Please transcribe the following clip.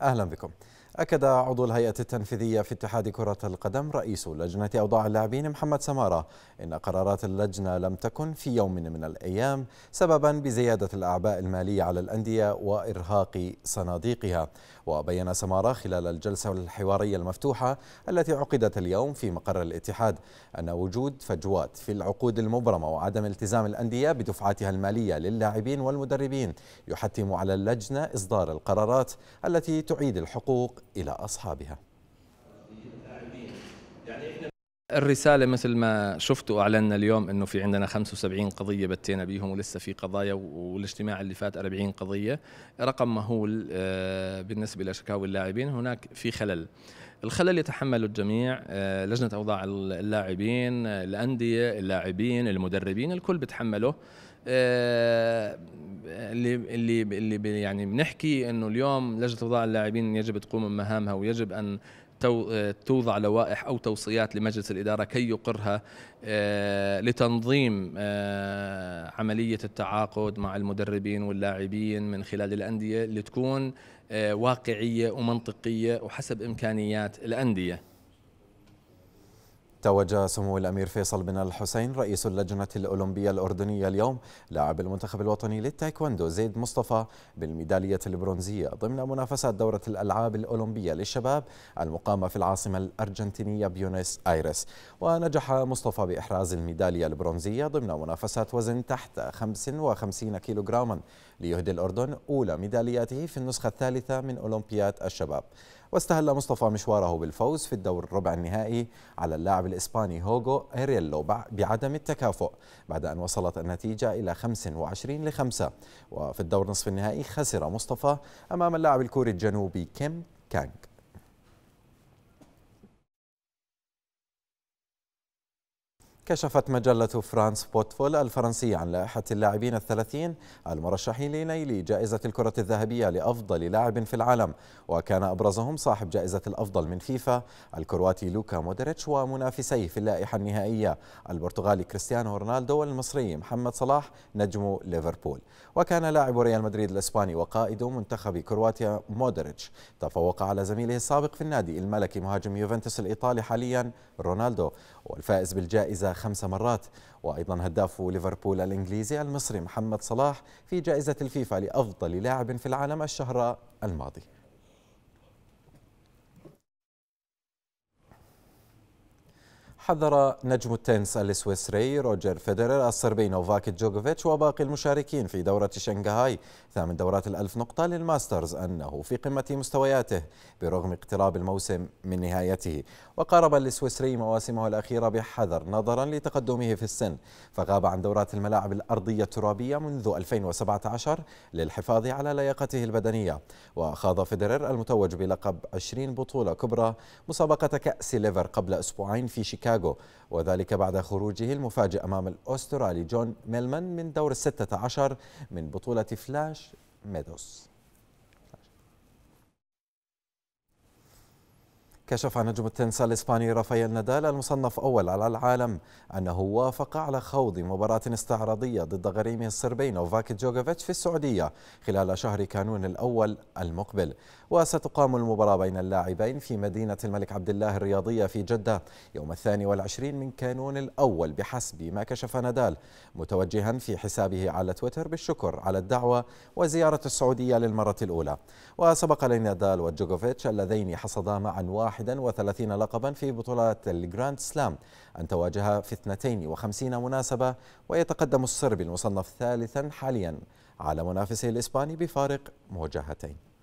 أهلا بكم أكد عضو الهيئة التنفيذية في اتحاد كرة القدم رئيس لجنة أوضاع اللاعبين محمد سمارة إن قرارات اللجنة لم تكن في يوم من الأيام سببا بزيادة الأعباء المالية على الأندية وإرهاق صناديقها وبين سمارة خلال الجلسة الحوارية المفتوحة التي عقدت اليوم في مقر الاتحاد أن وجود فجوات في العقود المبرمة وعدم التزام الأندية بدفعاتها المالية للاعبين والمدربين يحتم على اللجنة إصدار القرارات التي تعيد الحقوق إلى أصحابها الرسالة مثل ما شفتوا أعلنا اليوم أنه في عندنا 75 قضية بتينا بيهم ولسه في قضايا والاجتماع اللي فات 40 قضية رقم مهول آه، بالنسبة لشكاوي اللاعبين هناك في خلل الخلل يتحمله الجميع آه، لجنة أوضاع اللاعبين آه، الأندية اللاعبين المدربين الكل بتحمله آه، اللي اللي اللي يعني بنحكي انه اليوم لجنه اوضاع اللاعبين يجب تقوم بمهامها ويجب ان آه، توضع لوائح او توصيات لمجلس الاداره كي يقرها آه، لتنظيم عمليه التعاقد مع المدربين واللاعبين من خلال الانديه لتكون واقعيه ومنطقيه وحسب امكانيات الانديه توج سمو الأمير فيصل بن الحسين رئيس اللجنة الأولمبية الأردنية اليوم لاعب المنتخب الوطني للتايكوندو زيد مصطفى بالميدالية البرونزية ضمن منافسة دورة الألعاب الأولمبية للشباب المقامة في العاصمة الأرجنتينية بيونس آيرس ونجح مصطفى بإحراز الميدالية البرونزية ضمن منافسة وزن تحت 55 كيلوغراما ليهدي الأردن أولى ميدالياته في النسخة الثالثة من أولمبياد الشباب واستهل مصطفى مشواره بالفوز في الدور الربع النهائي على اللاعب الإسباني هوغو إيريلو بعدم التكافؤ بعد أن وصلت النتيجة إلى 25 5 وفي الدور نصف النهائي خسر مصطفى أمام اللاعب الكوري الجنوبي كيم كانغ كشفت مجلة فرانس بوتفول الفرنسية عن لائحة اللاعبين الثلاثين المرشحين لنيل جائزة الكرة الذهبية لأفضل لاعب في العالم وكان أبرزهم صاحب جائزة الأفضل من فيفا الكرواتي لوكا مودريتش ومنافسيه في اللائحة النهائية البرتغالي كريستيانو رونالدو والمصري محمد صلاح نجم ليفربول وكان لاعب ريال مدريد الإسباني وقائد منتخب كرواتيا مودريتش تفوق على زميله السابق في النادي الملكي مهاجم يوفنتوس الإيطالي حاليا رونالدو والفائز بالجائزة خمس مرات وأيضا هداف ليفربول الإنجليزي المصري محمد صلاح في جائزة الفيفا لأفضل لاعب في العالم الشهر الماضي حذر نجم التنس السويسري روجر فيدرر الصربي نوفاك جوكوفيتش وباقي المشاركين في دورة شنغهاي ثامن دورات الألف نقطة للماسترز أنه في قمة مستوياته برغم اقتراب الموسم من نهايته وقارب السويسري مواسمه الأخيرة بحذر نظرا لتقدمه في السن فغاب عن دورات الملاعب الأرضية الترابية منذ 2017 للحفاظ على لياقته البدنية وخاض فيدرر المتوج بلقب 20 بطولة كبرى مسابقة كأس ليفر قبل أسبوعين في شيكاغو شيكاغو وذلك بعد خروجه المفاجئ أمام الأسترالي جون ميلمان من دور الستة عشر من بطولة فلاش ميدوس كشف نجم التنس الإسباني رافائيل نادال المصنف أول على العالم أنه وافق على خوض مباراة استعراضية ضد غريمه الصربي نوفاك جوجوفيتش في السعودية خلال شهر كانون الأول المقبل وستقام المباراة بين اللاعبين في مدينة الملك عبد الله الرياضية في جدة يوم الثاني والعشرين من كانون الأول بحسب ما كشف نادال متوجها في حسابه على تويتر بالشكر على الدعوة وزيارة السعودية للمرة الأولى وسبق لنادال وجوجوفيتش اللذين حصدا معا واحد 31 لقبا في بطولة الجراند سلام أن تواجه في 52 مناسبة ويتقدم الصربي المصنف ثالثا حاليا على منافسه الإسباني بفارق مواجهتين